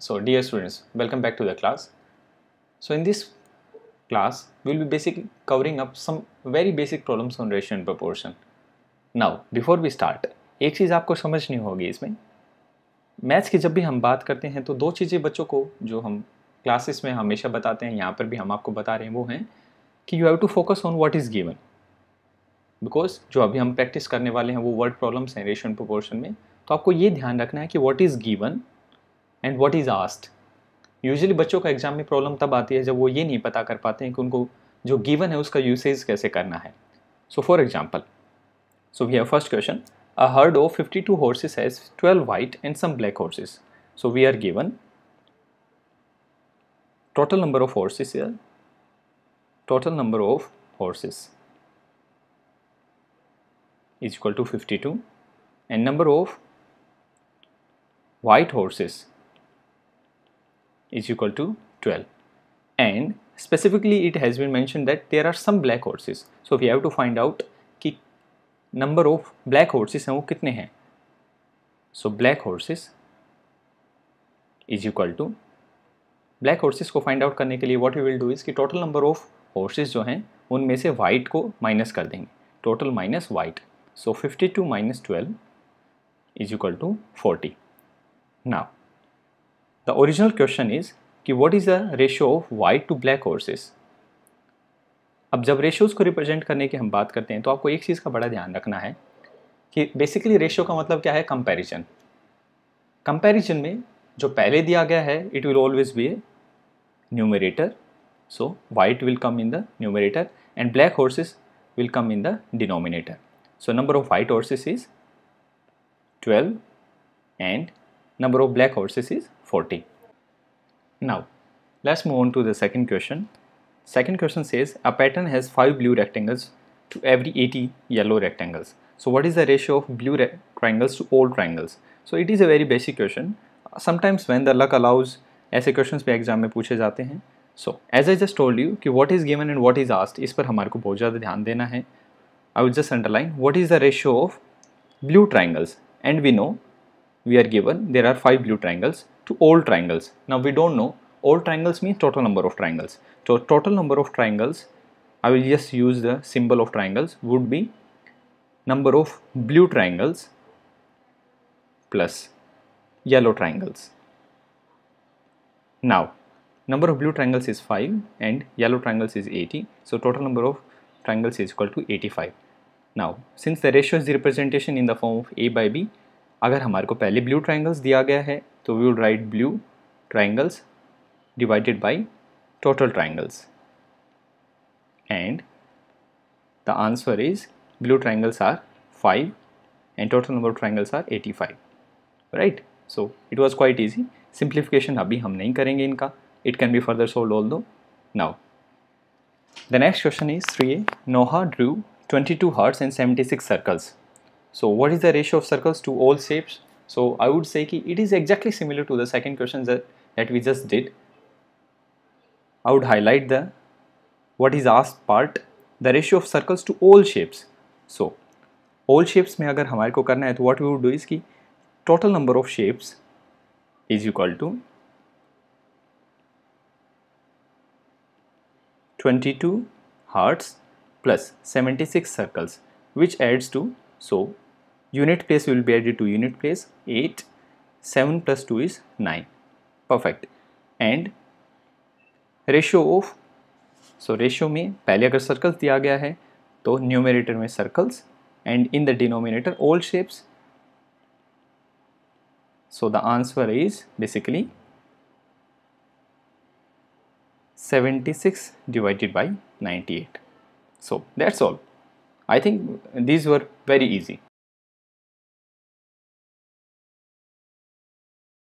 So dear students, welcome back to the class. So in this class, we will be basically covering up some very basic problems on ratio and proportion. Now, before we start, एक चीज़ आपको समझनी होगी इसमें maths की जब भी हम बात करते हैं तो दो चीज़ें बच्चों को जो हम क्लासेस में हमेशा बताते हैं यहाँ पर भी हम आपको बता रहे हैं वो हैं कि you have to focus on what is given because जो अभी हम प्रैक्टिस करने वाले हैं वो वर्ड प्रॉब्लम्स हैं रेशन प्रोपोर्शन में तो आपको ये ध्यान रखना है कि what is given and what is asked usually बच्चों का एग्जाम में प्रॉब्लम तब आती है जब वो ये नहीं पता कर पाते हैं कि उनको जो गिवन है उसका यूसेज कैसे करना है so for example so we have first question a herd of fifty two horses has twelve white and some black horses so we are given total number of horses total number of horses is equal to fifty two and number of white horses is equal to 12 and specifically it has been mentioned that there are some black horses so we have to find out ki number of black horses hain wo kitne hain so black horses is equal to black horses ko find out karne ke liye what we will do is ki total number of horses jo हैं उनमें se white ko minus kar denge total minus white so 52 minus 12 is equal to 40 now The original question is कि what is the ratio of white to black horses अब जब ratios को represent करने की हम बात करते हैं तो आपको एक चीज़ का बड़ा ध्यान रखना है कि बेसिकली रेशियो का मतलब क्या है कंपैरिजन कंपैरिजन में जो पहले दिया गया है it will always be a numerator so white will come in the numerator and black horses will come in the denominator. So number of white horses is 12 and number of black horses is 40. Now, let's move on to the second question. Second question says a pattern has 5 blue rectangles to every 80 yellow rectangles. So what is the ratio of blue triangles to all triangles? So it is a very basic question. Sometimes when the luck allows, ऐसे questions भी exam में पूछे जाते हैं so as I just told you कि what is given and what is asked इस पर हमारे को बहुत ज़्यादा ध्यान देना है I would just underline what is the ratio we are given there are five blue triangles to all triangles. Now we don't know all triangles means total number of triangles. So total number of triangles, I will just use the symbol of triangles would be number of blue triangles plus yellow triangles. Now number of blue triangles is 5 and yellow triangles is 80. So total number of triangles is equal to 85. Now since the ratio is the representation in the form of A by B, अगर हमारे को पहले blue triangles दिया गया है तो we would write blue triangles divided by total triangles and the answer is blue triangles are five and total number of triangles are eighty five right so it was quite easy simplification अभी हम नहीं करेंगे इनका it can be further solved although now the next question is three a Noah drew twenty two hearts and seventy six circles So what is the ratio of circles to all shapes? So I would say ki it is exactly similar to the second question that, that we just did. I would highlight the what is asked part the ratio of circles to all shapes. So all shapes में अगर हमारे को करना what we would do is कि total number of shapes is equal to 22 hearts plus 76 circles which adds to so unit place will be added to unit place 8 7 plus 2 is 9 perfect and ratio of so ratio mein pehle agar circles diya gaya hai to numerator is circles and in the denominator all shapes so the answer is basically 76 divided by 98 so that's all i think these were very easy